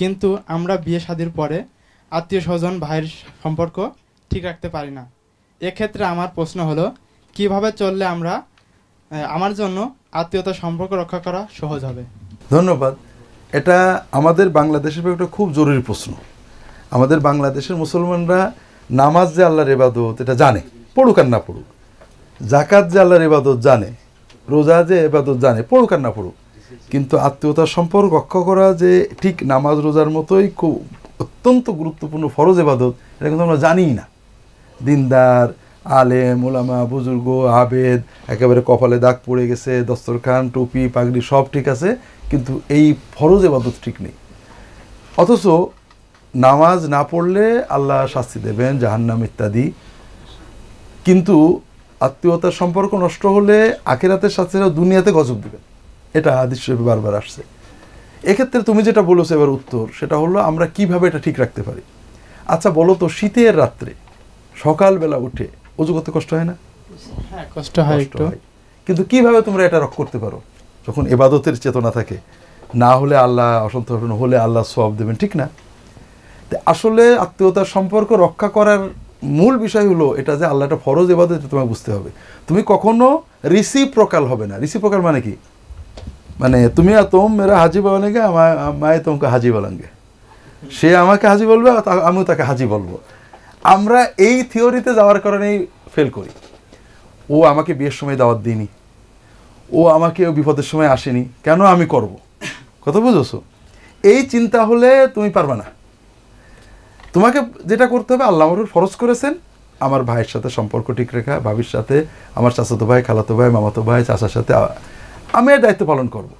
কিন্তু আমরা বিয়ে শাদির পরে আত্মীয় স্বজন ভাইয়ের সম্পর্ক ঠিক রাখতে পারি না এক্ষেত্রে আমার প্রশ্ন হলো কিভাবে চললে আমরা আমার জন্য আত্মীয়তা সম্পর্ক রক্ষা করা সহজ হবে ধন্যবাদ এটা আমাদের বাংলাদেশের একটা খুব জরুরি প্রশ্ন আমাদের বাংলাদেশের মুসলমানরা নামাজ যে আল্লাহর এবাদত এটা জানে পড়ুক আর না পড়ুক জাকাত যে আল্লাহর এবাদত জানে রোজা যে এবাদত জানে পড়ুক আর না পড়ুক কিন্তু আত্মীয়তার সম্পর্ক রক্ষা করা যে ঠিক নামাজ রোজার মতোই খুব অত্যন্ত গুরুত্বপূর্ণ ফরজ এবাদত এটা কিন্তু আমরা জানিই না দিনদার আলেম ওলামা বুজুর্গ আবেদ একেবারে কপালে দাগ পড়ে গেছে দস্তরখান টুপি পাগড়ি সব ঠিক আছে কিন্তু এই ফরজ এবাদত ঠিক নেই অথচ নামাজ না পড়লে আল্লাহ শাস্তি দেবেন জাহান্নাম ইত্যাদি কিন্তু আত্মীয়তার সম্পর্ক নষ্ট হলে আখেরাতের শাস্তিরা দুনিয়াতে গজব দেবেন এটা হাদিস শরীফে বারবার আসছে এক্ষেত্রে তুমি যেটা বলেছো এবার উত্তর সেটা হলো আমরা কিভাবে এটা ঠিক রাখতে পারি আচ্ছা বলো তো শীতের রাত্রে সকালবেলা উঠে অজু করতে কষ্ট হয় না হ্যাঁ, কষ্ট হয় কিন্তু কিভাবে তোমরা এটা রক করতে পারো যখন এবাদতের চেতনা থাকে না হলে আল্লাহ অসন্তোষ হলে আল্লাহ সব দেবেন ঠিক না আসলে আত্মীয়তার সম্পর্ক রক্ষা করার মূল বিষয় হলো এটা যে আল্লাহটা ফরজ এবাদত তোমাকে বুঝতে হবে তুমি কখনো রিসিপ্রকাল হবে না রিসিপ্রকাল মানে কি মানে তুমি আর তোম মেরা হাজি বলেঙ্গে মায়ে তোমাকে হাজি গে সে আমাকে হাজি বলবে আমিও তাকে হাজি বলবো আমরা এই থিওরিতে যাওয়ার কারণেই ফেল করি ও আমাকে বিয়ের সময় দাওয়াত দিইনি ও আমাকে বিপদের সময় আসেনি কেন আমি করব। কথা বুঝেছো এই চিন্তা হলে তুমি পারবে না তোমাকে যেটা করতে হবে আল্লাহ আমার ফরজ করেছেন আমার ভাইয়ের সাথে সম্পর্ক ঠিক রেখা ভাবির সাথে আমার চাচাতো ভাই খালাতো ভাই মামাতো ভাই চাচার সাথে আমি এর দায়িত্ব পালন করব।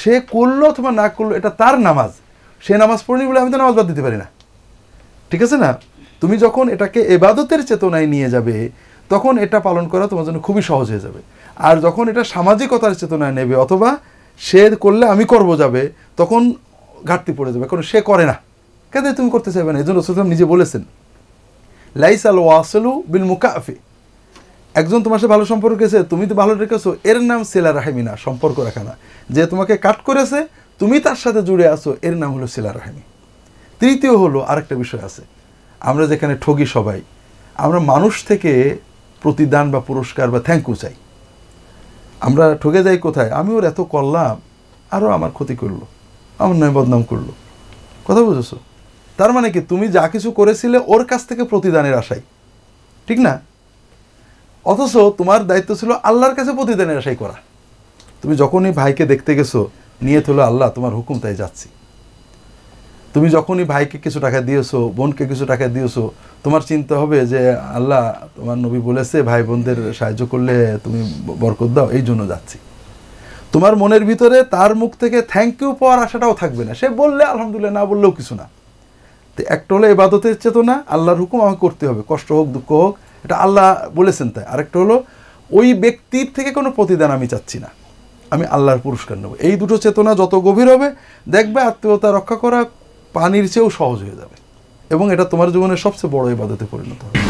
সে করলো অথবা না করলো এটা তার নামাজ সে নামাজ পড়েনি বলে আমি তো নামাজ বাদ দিতে পারি না ঠিক আছে না তুমি যখন এটাকে এবাদতের চেতনায় নিয়ে যাবে তখন এটা পালন করা তোমার জন্য খুবই সহজ হয়ে যাবে আর যখন এটা সামাজিকতার চেতনায় নেবে অথবা সে করলে আমি করব যাবে তখন ঘাটতি পড়ে যাবে কারণ সে করে না কেন তুমি করতে চাইবে না এই জন্য নিজে বলেছেন লাইস আল ওয়াসলু বিল মুকাফি একজন তোমার সাথে ভালো সম্পর্ক আছে তুমি তো ভালো রেখেছো এর নাম সেলা রাহেমিনা সম্পর্ক রাখা না যে তোমাকে কাট করেছে তুমি তার সাথে জুড়ে আছো এর নাম হলো সেলা রাহেমি তৃতীয় হলো আরেকটা বিষয় আছে আমরা যেখানে ঠগি সবাই আমরা মানুষ থেকে প্রতিদান বা পুরস্কার বা থ্যাংক ইউ চাই আমরা ঠকে যাই কোথায় আমি ওর এত করলাম আরও আমার ক্ষতি করলো আমার নয় বদনাম করলো কথা বুঝেছো তার মানে কি তুমি যা কিছু করেছিলে ওর কাছ থেকে প্রতিদানের আশাই ঠিক না অথচ তোমার দায়িত্ব ছিল আল্লাহর কাছে প্রতিদানের আশাই করা তুমি যখনই ভাইকে দেখতে গেছো নিয়ে তোলো আল্লাহ তোমার হুকুম তাই যাচ্ছি তুমি যখনই ভাইকে কিছু টাকা দিয়েছো বোনকে কিছু টাকা দিয়েছো তোমার চিন্তা হবে যে আল্লাহ তোমার নবী বলেছে ভাই বোনদের সাহায্য করলে তুমি বরকত দাও এই জন্য যাচ্ছি তোমার মনের ভিতরে তার মুখ থেকে থ্যাংক ইউ পাওয়ার আশাটাও থাকবে না সে বললে আলহামদুলিল্লাহ না বললেও কিছু না তো একটা হলো এবাদতের চেতনা আল্লাহর হুকুম আমাকে করতে হবে কষ্ট হোক দুঃখ হোক এটা আল্লাহ বলেছেন তাই আরেকটা হলো ওই ব্যক্তির থেকে কোনো প্রতিদান আমি চাচ্ছি না আমি আল্লাহর পুরস্কার নেব এই দুটো চেতনা যত গভীর হবে দেখবে আত্মীয়তা রক্ষা করা পানির চেয়েও সহজ হয়ে যাবে এবং এটা তোমার জীবনের সবচেয়ে বড় ইবাদতে পরিণত হবে